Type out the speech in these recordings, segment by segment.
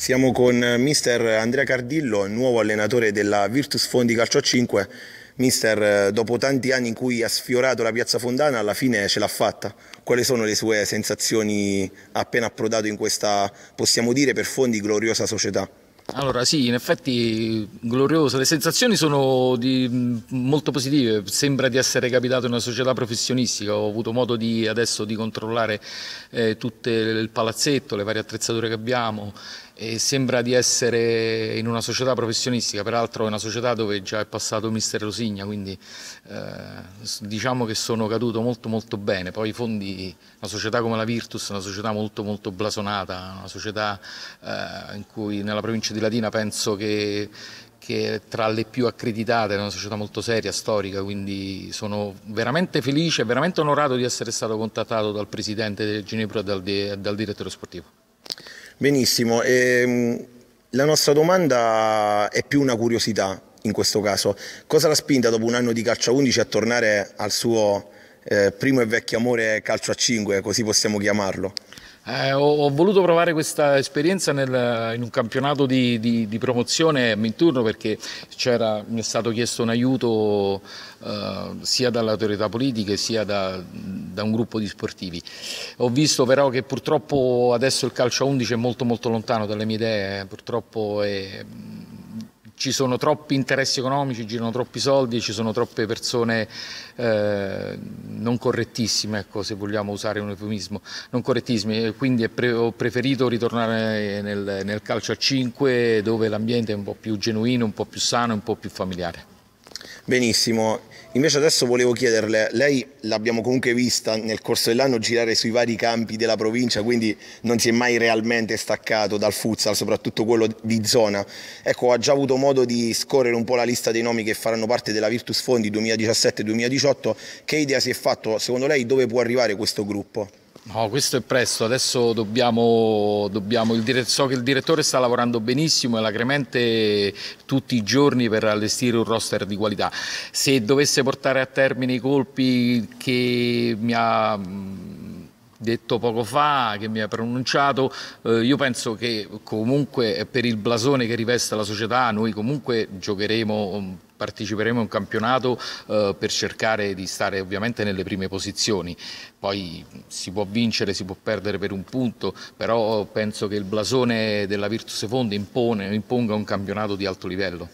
Siamo con eh, mister Andrea Cardillo, nuovo allenatore della Virtus Fondi Calcio 5. Mister, eh, dopo tanti anni in cui ha sfiorato la piazza Fondana, alla fine ce l'ha fatta. Quali sono le sue sensazioni appena approdato in questa, possiamo dire, per Fondi gloriosa società? Allora sì, in effetti glorioso, le sensazioni sono di, mm, molto positive, sembra di essere capitato in una società professionistica, ho avuto modo di, adesso di controllare eh, tutto il palazzetto, le varie attrezzature che abbiamo e sembra di essere in una società professionistica, peraltro è una società dove già è passato mister Rosigna, quindi eh, diciamo che sono caduto molto molto bene, poi i fondi, una società come la Virtus una società molto molto blasonata, una società eh, in cui nella provincia di Latina penso che che tra le più accreditate, è una società molto seria, storica, quindi sono veramente felice, veramente onorato di essere stato contattato dal presidente del Ginepro e dal, dal direttore sportivo. Benissimo, e, ehm, la nostra domanda è più una curiosità in questo caso. Cosa l'ha spinta dopo un anno di calcio a 11 a tornare al suo eh, primo e vecchio amore calcio a 5, così possiamo chiamarlo? Eh, ho, ho, voluto provare questa esperienza nel, in un campionato di, di, di promozione in turno perché mi è stato chiesto un aiuto eh, sia dalle autorità politiche sia da, da, un gruppo di sportivi. Ho visto però che purtroppo adesso il calcio a 11 è molto molto lontano dalle mie idee, eh. purtroppo è ci sono troppi interessi economici, girano troppi soldi, ci sono troppe persone eh, non correttissime, ecco, se vogliamo usare un eufemismo, non correttissime, quindi ho preferito ritornare nel, nel calcio a 5 dove l'ambiente è un po' più genuino, un po' più sano, un po' più familiare. Benissimo, invece adesso volevo chiederle, lei l'abbiamo comunque vista nel corso dell'anno girare sui vari campi della provincia, quindi non si è mai realmente staccato dal futsal, soprattutto quello di zona. Ecco, ha già avuto modo di scorrere un po' la lista dei nomi che faranno parte della Virtus Fondi 2017-2018. Che idea si è fatto? Secondo lei dove può arrivare questo gruppo? No, questo è presto, adesso dobbiamo, dobbiamo il dire, so che il direttore sta lavorando benissimo e lacrimente tutti i giorni per allestire un roster di qualità. Se dovesse portare a termine i colpi che mi ha mm, detto poco fa, che mi ha pronunciato, eh, io penso che comunque eh, per il blasone che riveste la società noi comunque giocheremo mm, parteciperemo a un campionato eh, per cercare di stare ovviamente nelle prime posizioni. Poi si può vincere, si può perdere per un punto, però penso che il blasone della Virtus Fondi imponga un campionato di alto livello.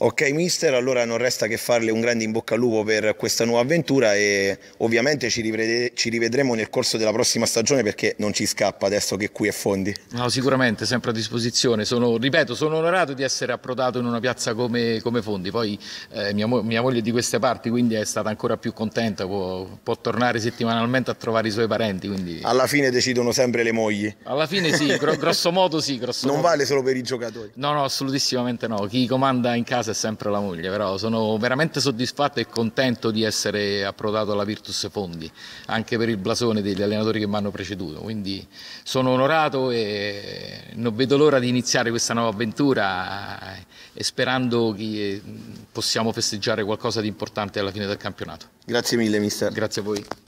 Ok mister, allora non resta che farle un grande in bocca al lupo per questa nuova avventura e ovviamente ci, rivedremo nel corso della prossima stagione perché non ci scappa adesso che qui è Fondi. No, sicuramente, sempre a disposizione. Sono, ripeto, sono onorato di essere approdato in una piazza come, come Fondi. Poi eh, mia, mo mia, moglie è di queste parti, quindi è stata ancora più contenta, può, può, tornare settimanalmente a trovare i suoi parenti. Quindi... Alla fine decidono sempre le mogli. Alla fine sì, gro grosso modo sì. Grosso non modo. vale solo per i giocatori. No, no, assolutissimamente no. Chi comanda in casa base è sempre la moglie, però sono veramente soddisfatto e contento di essere approdato alla Virtus Fondi, anche per il blasone degli allenatori che mi hanno preceduto, quindi sono onorato e non vedo l'ora di iniziare questa nuova avventura e eh, sperando che eh, possiamo festeggiare qualcosa di importante alla fine del campionato. Grazie mille mister. Grazie a voi.